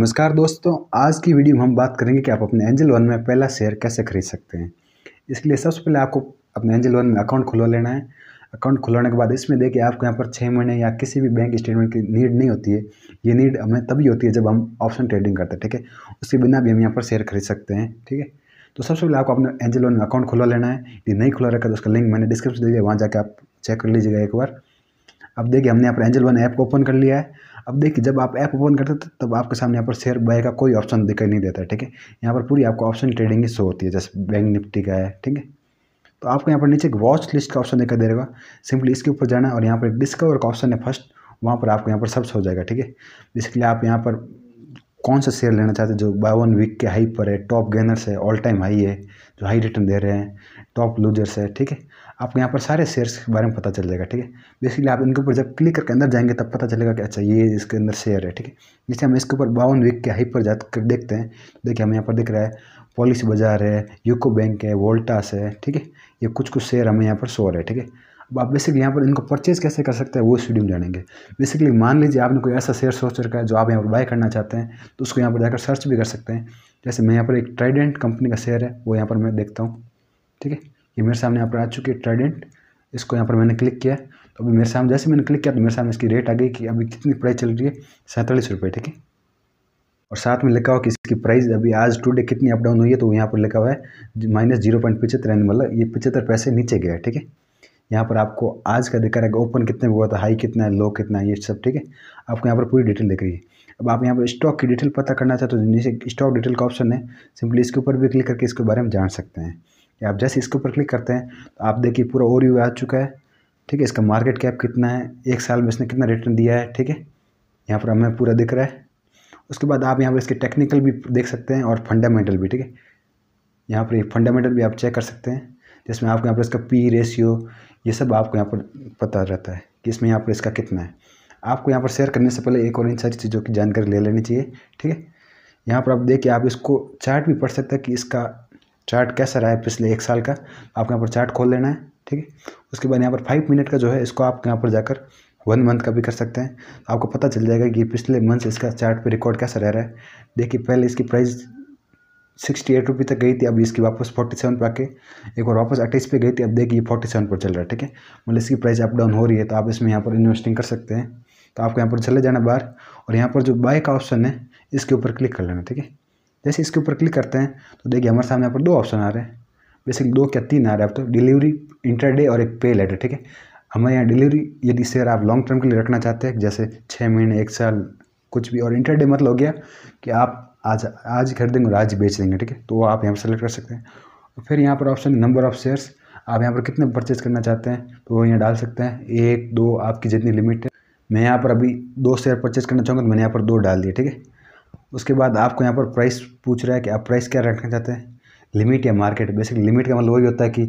नमस्कार दोस्तों आज की वीडियो में हम बात करेंगे कि आप अपने एंजल वन में पहला शेयर कैसे खरीद सकते हैं इसके लिए सबसे पहले आपको अपने एंजल वन में अकाउंट खुलवा लेना है अकाउंट खुलवाने के बाद इसमें देखिए आपको यहाँ पर छः महीने या किसी भी बैंक स्टेटमेंट की नीड नहीं होती है ये नीड हमें तभी होती है जब हम ऑप्शन ट्रेडिंग करते हैं ठीक है उसके बिना भी हम यहाँ पर शेयर खरीद सकते हैं ठीक है तो सबसे पहले आपको अपने एंजल वन में अकाउंट खुलवा लेना है यदि नहीं खुला रखा तो उसका लिंक मैंने डिस्क्रिप्शन दे दिया वहाँ जाकर आप चेक कर लीजिएगा एक बार अब देखिए हमने यहाँ पर एंजल वन ऐप को ओपन कर लिया है अब देखिए जब आप ऐप ओपन करते हो तब आपके सामने यहाँ पर शेयर बाय का कोई ऑप्शन दिखाई नहीं देता है ठीक है यहाँ पर पूरी आपको ऑप्शन ट्रेडिंग ही शो होती है जैसे बैंक निफ्टी का है ठीक है तो आपको यहाँ पर नीचे एक वॉच लिस्ट का ऑप्शन दिखाई देगा सिंपली इसके ऊपर जाना और यहाँ पर डिस्कवर का ऑप्शन है फर्स्ट वहाँ पर आपको यहाँ पर सब हो जाएगा ठीक है इसके लिए आप यहाँ पर कौन सा शेयर लेना चाहते हैं जो वन वीक के हाई पर है टॉप गेनर्स है ऑल टाइम हाई है जो हाई रिटर्न दे रहे हैं टॉप लूजर्स है ठीक है आपको यहाँ पर सारे शेयर्स के बारे में पता चल जाएगा ठीक है बेसिकली आप इनके ऊपर जब क्लिक करके अंदर जाएंगे तब पता चलेगा कि अच्छा ये इसके अंदर शेयर है ठीक है जैसे हम इसके ऊपर बावन वीक के हाई पर जाकर देखते हैं देखिए हम यहाँ पर देख रहा है पॉलिसी बाजार है यूको बैंक है वोल्टास है ठीक है ये कुछ कुछ शेयर हमें यहाँ पर शो रहे ठीक है अब आप बेसिकली यहाँ पर इनको परचेज कैसे कर सकते हैं वो इस वीडियो में जानेंगे बेसिकली मान लीजिए आपने कोई ऐसा शेयर सोच रखा है जो आप यहाँ पर बाय करना चाहते हैं तो उसको यहाँ पर जाकर सर्च भी कर सकते हैं जैसे मैं यहाँ पर एक ट्राइडेंट कंपनी का शेयर है वो यहाँ पर मैं देखता हूँ ठीक है ये मेरे सामने यहाँ पर आ चुकी है ट्रेडेंट इसको यहाँ पर मैंने क्लिक किया तो अभी मेरे सामने जैसे मैंने क्लिक किया तो मेरे सामने इसकी रेट आ गई कि अभी कितनी प्राइस चल रही है सैंतालीस रुपये ठीक है और साथ में लिखा हुआ कि इसकी प्राइस अभी आज टुडे कितनी अप डाउन हुई है तो यहाँ पर लिखा हुआ है माइनस जीरो पॉइंट पिछहत्तर यानी मतलब ये पिछहत्तर पैसे नीचे गया है ठीक है यहाँ पर आपको आज का दिखा रहेगा ओपन कितने हुआ था हाई कितना है लो कितना है ये सब ठीक है आपको यहाँ पर पूरी डिटेल दिख रही है अब आप यहाँ पर स्टॉक की डिटेल पता करना चाहते हो तो नीचे स्टॉक डिटेल का ऑप्शन है सिंपली इसके ऊपर भी क्लिक करके इसके बारे में जान सकते हैं या आप जैसे इसके ऊपर क्लिक करते हैं तो आप देखिए पूरा ओर आ चुका है ठीक है इसका मार्केट कैप कितना है एक साल में इसने कितना रिटर्न दिया है ठीक है यहाँ पर हमें पूरा दिख रहा है उसके बाद आप यहाँ पर इसके टेक्निकल भी देख सकते हैं और फंडामेंटल भी ठीक है यहाँ पर फंडामेंटल भी आप चेक कर सकते हैं जिसमें आपको यहाँ पर इसका पी रेशियो ये सब आपको यहाँ पर पता रहता है कि इसमें यहाँ पर इसका कितना है आपको यहाँ पर शेयर करने से पहले एक और इन सारी चीज़ों की जानकारी ले लेनी चाहिए ठीक है यहाँ पर आप देखिए आप इसको चार्ट भी पढ़ सकते हैं कि इसका चार्ट कैसा रहा है पिछले एक साल का आपको यहाँ पर चार्ट खोल लेना है ठीक है उसके बाद यहाँ पर फाइव मिनट का जो है इसको आप यहाँ पर जाकर वन मंथ का भी कर सकते हैं तो आपको पता चल जाएगा कि पिछले मंथ से इसका चार्ट पे रिकॉर्ड कैसा रह रहा है देखिए पहले इसकी प्राइस सिक्सटी एट रुपी तक गई थी अब इसकी वापस फोर्टी सेवन पर आके एक और वापस अट्ठाईस पे गई थी अब देखिए फोर्टी सेवन पर चल रहा है ठीक है मतलब इसकी प्राइस अप डाउन हो रही है तो आप इसमें यहाँ पर इन्वेस्टिंग कर सकते हैं तो आपको यहाँ पर चले जाना बाहर और यहाँ पर जो बाय का ऑप्शन है इसके ऊपर क्लिक कर लेना ठीक है जैसे इसके ऊपर क्लिक करते हैं तो देखिए हमारे सामने यहाँ पर दो ऑप्शन आ रहे हैं बेसिकली दो क्या तीन आ रहे हैं अब तो डिलीवरी इंटर डे और एक पे लेटर ठीक है हमारे यहाँ डिलीवरी यदि शेयर आप लॉन्ग टर्म के लिए रखना चाहते हैं जैसे छः महीने एक साल कुछ भी और इंटर डे मतलब हो गया कि आप आज आज खरीदेंगे और आज बेच देंगे ठीक है तो आप यहाँ पर सेलेक्ट कर सकते हैं फिर यहाँ पर ऑप्शन नंबर ऑफ शेयर्स आप यहाँ पर कितने परचेज करना चाहते हैं तो वो यहाँ डाल सकते हैं एक दो आपकी जितनी लिमिट है मैं यहाँ पर अभी दो शेयर परचेज करना चाहूँगा तो मैंने यहाँ पर दो डाल दिए ठीक है उसके बाद आपको यहाँ पर प्राइस पूछ रहा है कि आप प्राइस क्या रखना चाहते हैं लिमिट या मार्केट बेसिकली लिमिट का मतलब वही होता है कि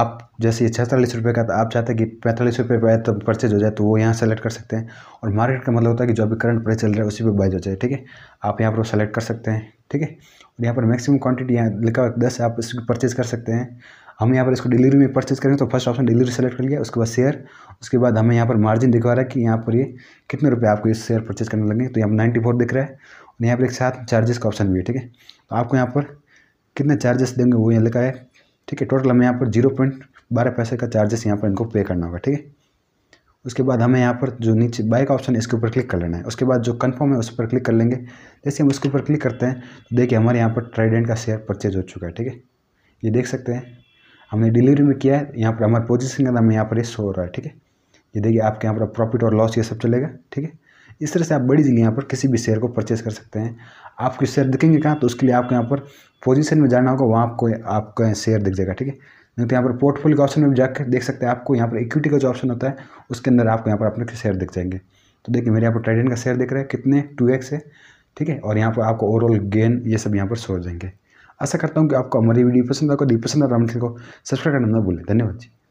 आप जैसे छतालीस रुपये का तो आप चाहते हैं कि पैंतालीस रुपये पर तो परचेज हो जाए तो वो यहाँ सेलेक्ट कर सकते हैं और मार्केट का मतलब होता है कि जो अभी करंट प्राइस चल रहा है उसी पर बाइज हो जाए ठीक है आप यहाँ पर सेलेक्ट कर सकते हैं ठीक है और यहाँ पर मैक्सिमम क्वान्टिटी यहाँ लिखा हुआ दस आप इसको परचेज़ कर सकते हैं हम यहाँ पर इसको डिलीवरी में परचेज करेंगे तो फर्स्ट ऑप्शन डिलीवरी सेलेक्ट कर लिया उसके बाद शेयर उसके बाद हमें यहाँ पर मार्जिन दिखा रहा है कि यहाँ पर ये कितने रुपये आपको ये शेयर परचेज करने लगेंगे तो यहाँ पर नाइन्टी फोर दिख रहा है और यहाँ पर एक साथ चार्जेस का ऑप्शन भी है ठीक है तो आपको यहाँ पर कितने चार्जेस देंगे वो यहाँ लिखा है ठीक है टोटल हमें यहाँ पर जीरो पॉइंट बारह पैसे का चार्जेस यहाँ पर इनको पे करना होगा ठीक है उसके बाद हमें यहाँ पर जो नीचे बाइक ऑप्शन है इसके ऊपर क्लिक कर लेना है उसके बाद जो कन्फर्म है उस पर क्लिक कर लेंगे जैसे हम उसके ऊपर क्लिक करते हैं तो देखिए हमारे यहाँ पर ट्राइडेंट का शेयर परचेज हो चुका है ठीक है ये देख सकते हैं हमने डिलीवरी में किया है यहाँ पर हमारे पोजिशन के अंदर हमें यहाँ पर ये शो हो रहा है ठीक है ये देखिए आपके यहाँ पर प्रॉफिट और लॉस ये सब चलेगा ठीक है इस तरह से आप बड़ी जगह यहाँ पर किसी भी शेयर को परचेस कर सकते हैं आपके शेयर दिखेंगे कहाँ तो उसके लिए आपको यहाँ पर पोजीशन में जाना होगा वहाँ आपको आपका शेयर दिख जाएगा ठीक है नहीं तो यहाँ पर पोर्टफोलियो के ऑप्शन में भी जाकर देख सकते हैं आपको यहाँ पर इक्विटी का जो ऑप्शन होता है उसके अंदर आपको यहाँ पर अपने शेयर दिख जाएंगे तो देखिए मेरे यहाँ पर ट्रेडिंग का शेयर दिख रहा है कितने टू है ठीक है और यहाँ पर आपको ओवरऑल गेन ये सब यहाँ पर सो जाएंगे आशा करता हूँ कि आपको हमारी वीडियो पसंद आपको डी पसंद और रामठिल को सब्सक्राइब करना ना भूलें धन्यवाद जी